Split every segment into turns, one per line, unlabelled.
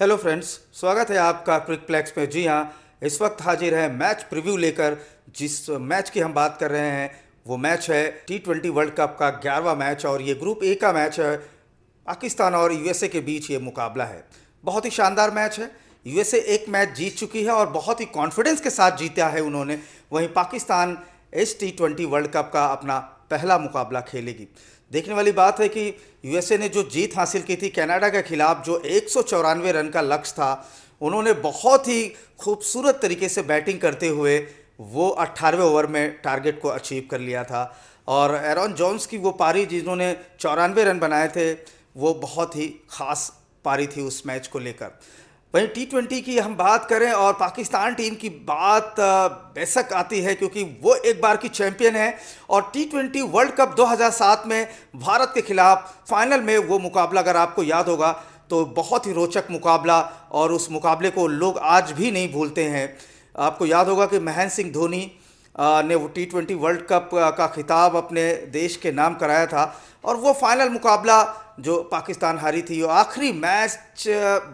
hello friends स्वागत है आपका क्विक प्लेक्स में जी हाँ इस वक्त हाजिर है मैच प्रीव्यू लेकर जिस मैच की हम बात कर रहे हैं वो मैच है टी ट्वेंटी वर्ल्ड कप का ग्यारहवा मैच और ये ग्रुप ए का मैच है पाकिस्तान और यूएसए के बीच ये मुकाबला है बहुत ही शानदार मैच है यूएसए एक मैच जीत चुकी है और बहुत ही कॉन्फिडेंस के साथ जीता है उन्होंने वहीं पाकिस्तान इस टी ट्वेंटी वर्ल्ड कप का अपना पहला मुकाबला खेलेगी देखने वाली बात है कि यूएसए ने जो जीत हासिल की थी कनाडा के खिलाफ जो एक रन का लक्ष्य था उन्होंने बहुत ही खूबसूरत तरीके से बैटिंग करते हुए वो 18वें ओवर में टारगेट को अचीव कर लिया था और एरॉन जॉन्स की वो पारी जिन्होंने चौरानवे रन बनाए थे वो बहुत ही खास पारी थी उस मैच को लेकर वहीं टी ट्वेंटी की हम बात करें और पाकिस्तान टीम की बात बेशक आती है क्योंकि वो एक बार की चैंपियन है और टी ट्वेंटी वर्ल्ड कप 2007 में भारत के खिलाफ फाइनल में वो मुकाबला अगर आपको याद होगा तो बहुत ही रोचक मुकाबला और उस मुकाबले को लोग आज भी नहीं भूलते हैं आपको याद होगा कि महेंद्र सिंह धोनी ने वो टी ट्वेंटी वर्ल्ड कप का खिताब अपने देश के नाम कराया था और वो फाइनल मुकाबला जो पाकिस्तान हारी थी वो आखिरी मैच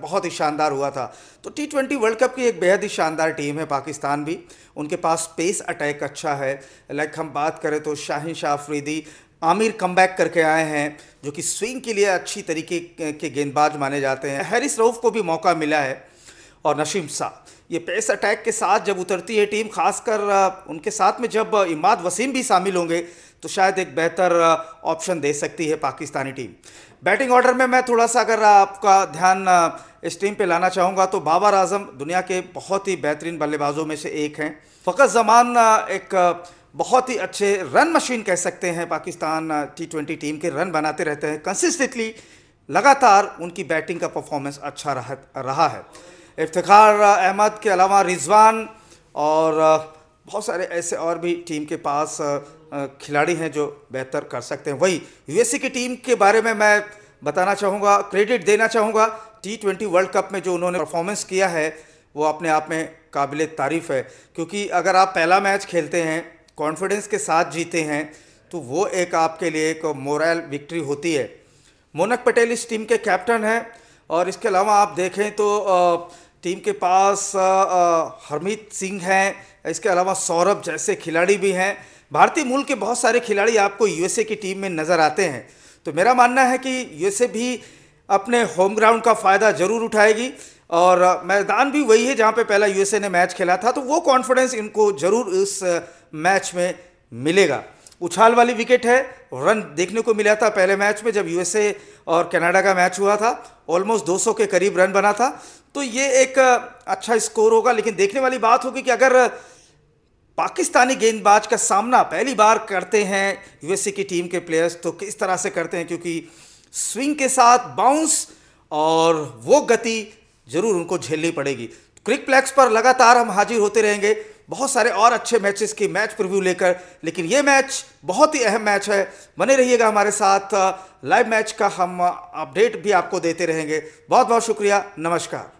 बहुत ही शानदार हुआ था तो टी ट्वेंटी वर्ल्ड कप की एक बेहद ही शानदार टीम है पाकिस्तान भी उनके पास स्पेस अटैक अच्छा है लाइक हम बात करें तो शाहिन शाह अफरीदी आमिर कम करके आए हैं जो कि स्विंग के लिए अच्छी तरीके के गेंदबाज माने जाते हैं हैरिस रऊफ को भी मौका मिला है और नशीम शाह ये पेस अटैक के साथ जब उतरती है टीम खासकर उनके साथ में जब इमाद वसीम भी शामिल होंगे तो शायद एक बेहतर ऑप्शन दे सकती है पाकिस्तानी टीम बैटिंग ऑर्डर में मैं थोड़ा सा अगर आपका ध्यान इस टीम पे लाना चाहूँगा तो बाबर आजम दुनिया के बहुत ही बेहतरीन बल्लेबाजों में से एक हैं फ़कत जमान एक बहुत ही अच्छे रन मशीन कह सकते हैं पाकिस्तान टी ट्वेंटी टीम के रन बनाते रहते हैं कंसिस्टेंटली लगातार उनकी बैटिंग का परफॉर्मेंस अच्छा रहा रहा है इफ्तार अहमद के अलावा रिजवान और बहुत सारे ऐसे और भी टीम के पास खिलाड़ी हैं जो बेहतर कर सकते हैं वही यूएसए की टीम के बारे में मैं बताना चाहूँगा क्रेडिट देना चाहूँगा टी ट्वेंटी वर्ल्ड कप में जो उन्होंने परफॉर्मेंस किया है वो अपने आप में काबिल तारीफ़ है क्योंकि अगर आप पहला मैच खेलते हैं कॉन्फिडेंस के साथ जीते हैं तो वो एक आपके लिए एक मोरल विक्ट्री होती है मोनक पटेल इस टीम के कैप्टन हैं और इसके अलावा आप देखें तो टीम के पास हरमीत सिंह हैं इसके अलावा सौरभ जैसे खिलाड़ी भी हैं भारतीय मूल के बहुत सारे खिलाड़ी आपको यूएसए की टीम में नज़र आते हैं तो मेरा मानना है कि यूएसए भी अपने होम ग्राउंड का फ़ायदा ज़रूर उठाएगी और मैदान भी वही है जहाँ पे पहला यूएसए ने मैच खेला था तो वो कॉन्फिडेंस इनको ज़रूर इस मैच में मिलेगा उछाल वाली विकेट है रन देखने को मिला था पहले मैच में जब यूएसए और कनाडा का मैच हुआ था ऑलमोस्ट 200 के करीब रन बना था तो ये एक अच्छा स्कोर होगा लेकिन देखने वाली बात होगी कि अगर पाकिस्तानी गेंदबाज का सामना पहली बार करते हैं यूएसए की टीम के प्लेयर्स तो किस तरह से करते हैं क्योंकि स्विंग के साथ बाउंस और वो गति जरूर उनको झेलनी पड़ेगी क्रिक प्लेक्स पर लगातार हम हाजिर होते रहेंगे बहुत सारे और अच्छे मैचेस की मैच प्रिव्यू लेकर लेकिन ये मैच बहुत ही अहम मैच है बने रहिएगा हमारे साथ लाइव मैच का हम अपडेट भी आपको देते रहेंगे बहुत बहुत शुक्रिया नमस्कार